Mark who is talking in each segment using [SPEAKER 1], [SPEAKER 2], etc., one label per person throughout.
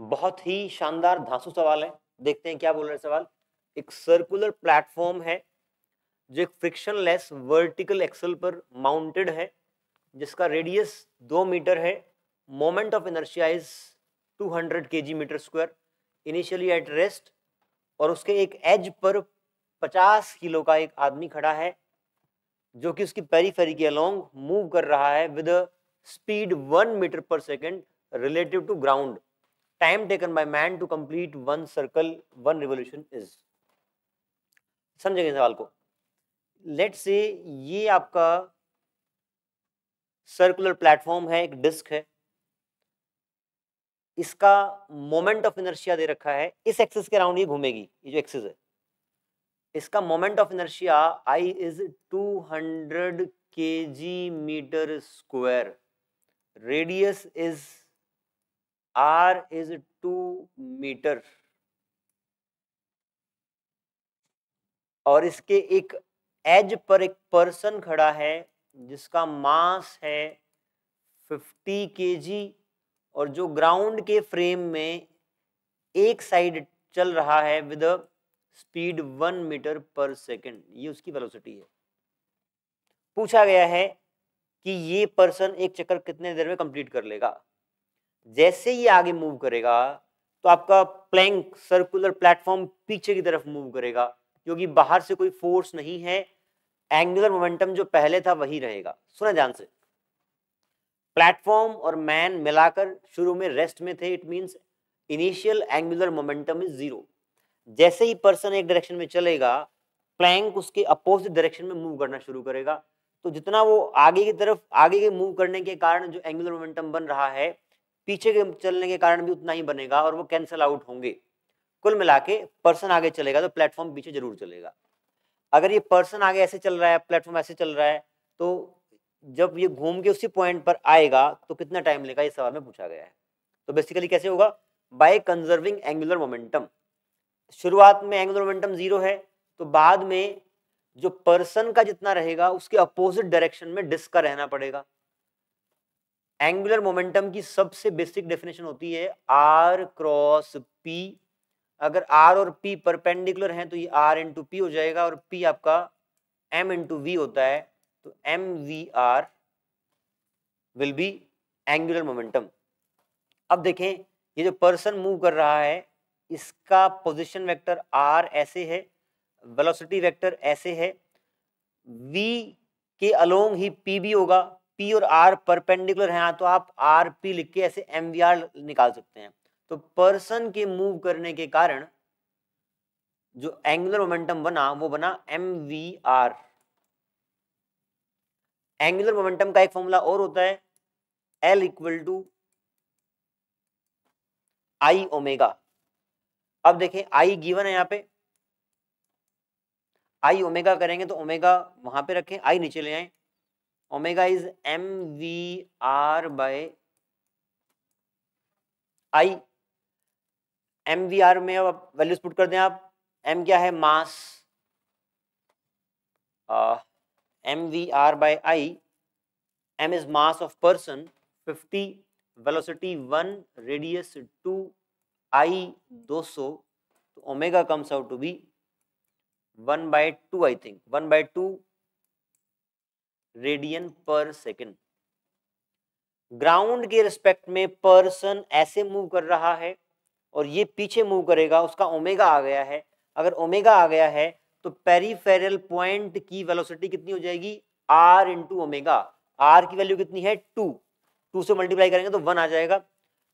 [SPEAKER 1] बहुत ही शानदार धांसू सवाल है देखते हैं क्या बोल रहे हैं सवाल एक सर्कुलर प्लेटफॉर्म है जो एक फ्रिक्शन लेस वर्टिकल एक्सल पर माउंटेड है जिसका रेडियस दो मीटर है moment of inertia is 200 hundred K G metre square initially at rest और उसके एक एज पर 50 किलो का एक आदमी खड़ा है जो कि उसकी पैरी फेरी के अलोंग मूव कर रहा है with speed one metre per second relative to ground time taken by man to complete one circle one revolution is समझेंगे सवाल को लेट से ये आपका सर्कुलर प्लेटफॉर्म है एक डिस्क है इसका मोमेंट ऑफ इनर्शिया दे रखा है इस एक्सिस के अराउंड ये घूमेगी ये जो एक्सिस है इसका moment of inertia I is 200 K G metre square radius is R is 2 metre और इसके एक एज पर एक पर्सन खड़ा है जिसका मास है 50 जी और जो ग्राउंड के फ्रेम में एक साइड चल रहा है with speed one metre per second ये उसकी वेलोसिटी है पूछा गया है कि ये पर्सन एक चक्कर कितने देर में कंप्लीट कर लेगा जैसे ही आगे मूव करेगा तो आपका प्लैंक सर्कुलर प्लेटफॉर्म पीछे की तरफ मूव करेगा क्योंकि बाहर से कोई फोर्स नहीं है एंगुलर मोमेंटम जो पहले था वही रहेगा सुना ध्यान से प्लेटफॉर्म और मैन मिलाकर शुरू में रेस्ट में थे it means initial angular momentum is zero जैसे ही पर्सन एक डायरेक्शन में चलेगा प्लैंक उसके अपोजिट डायरेक्शन में मूव करना शुरू करेगा तो जितना वो आगे की तरफ आगे के मूव करने के कारण जो एंगुलर मोमेंटम बन रहा है पीछे के चलने के कारण भी उतना ही बनेगा और वो कैंसिल आउट होंगे कुल मिला के पर्सन आगे चलेगा तो प्लेटफॉर्म पीछे जरूर चलेगा अगर ये पर्सन आगे ऐसे चल रहा है प्लेटफॉर्म ऐसे चल रहा है तो जब ये घूम के उसी पॉइंट पर आएगा तो कितना टाइम लेगा ये सवाल में पूछा गया है तो बेसिकली कैसे होगा बाय कंजर्विंग एंगुलर मोमेंटम शुरुआत में एंगुलर मोमेंटम जीरो है तो बाद में जो पर्सन का जितना रहेगा उसके अपोजिट डायरेक्शन में डिस्क का रहना पड़ेगा एंगुलर मोमेंटम की सबसे बेसिक डेफिनेशन होती है आर क्रॉस पी अगर आर और पी परपेंडिकुलर हैं तो ये आर इंटू पी हो जाएगा और पी आपका एम इंटू वी होता है तो M V R will be angular momentum अब देखें ये जो पर्सन मूव कर रहा है इसका पोजिशन वैक्टर आर ऐसे है वेलोसिटी वेक्टर ऐसे है वी के अलोंग ही पी भी होगा पी और आर परपेंडिकुलर है तो आप आर पी लिख के ऐसे एम वी आर निकाल सकते हैं तो पर्सन के मूव करने के कारण जो एंगुलर मोमेंटम बना वो बना M V R angular momentum का एक फॉर्मूला और होता है L equal to I omega अब देखें आई गिवन है यहां पे आई ओमेगा करेंगे तो ओमेगा वहां पे रखें आई नीचे ले आए omega is M V R by I M V R में वैल्यूज पुट कर दें आप एम क्या है mass M V R by I M is mass of person fifty velocity one radius two I दो सो तो omega comes out to be one by two I think one by two radian per second ground के respect में person ऐसे move कर रहा है और ये पीछे मूव करेगा उसका ओमेगा आ गया है अगर ओमेगा आ गया है तो पेरीफेरल पॉइंट की वेलोसिटी कितनी हो जाएगी आर इंटू ओमेगा आर की वैल्यू कितनी है टू टू से मल्टीप्लाई करेंगे तो वन आ जाएगा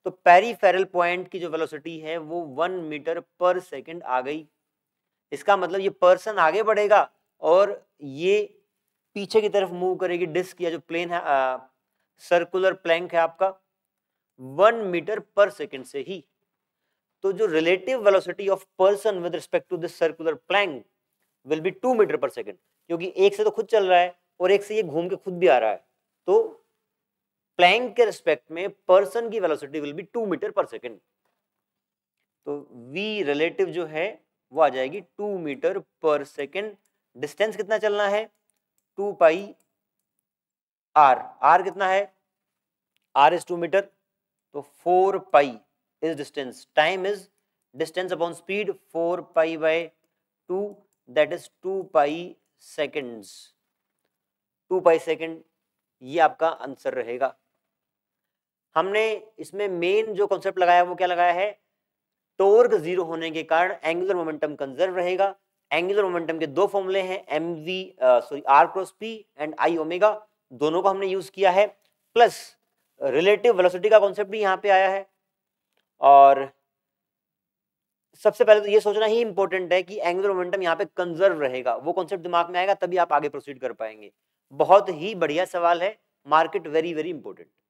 [SPEAKER 1] तो पेरीफेरल पॉइंट की जो वेलोसिटी है वो वन मीटर पर सेकेंड आ गई इसका मतलब ये पर्सन आगे बढ़ेगा और ये पीछे की तरफ मूव करेगी डिस्क या जो प्लेन है आ, सर्कुलर प्लैंक है आपका वन मीटर पर सेकेंड से ही तो जो relative velocity of person with respect to this circular plank will be two metre per second क्योंकि एक से तो खुद चल रहा है और एक से ये घूम के खुद भी आ रहा है तो प्लैंक के रिस्पेक्ट में पर्सन की velocity will be two metre per second तो वी रिलेटिव जो है वो आ जाएगी two metre per second distance कितना चलना है टू पाई आर आर कितना है आर इज टू मीटर तो four pi is distance time is distance upon speed four pi by two that is two pi seconds two pi second ये आपका answer रहेगा हमने इसमें मेन जो concept लगाया वो क्या लगाया है टोर्क जीरो होने के कारण एंगुलर मोमेंटम कंजर्व रहेगा एंगुलर मोमेंटम के दो फॉर्मूले हैं M V sorry R cross P and I omega दोनों को हमने यूज किया है प्लस रिलेटिव वेलोसिटी का कॉन्सेप्ट भी यहाँ पे आया है और सबसे पहले तो ये सोचना ही इंपॉर्टेंट है कि एंगुलर मोमेंटम यहाँ पे कंजर्व रहेगा वो कॉन्सेप्ट दिमाग में आएगा तभी आप आगे प्रोसीड कर पाएंगे बहुत ही बढ़िया सवाल है मार्केट वेरी वेरी इंपॉर्टेंट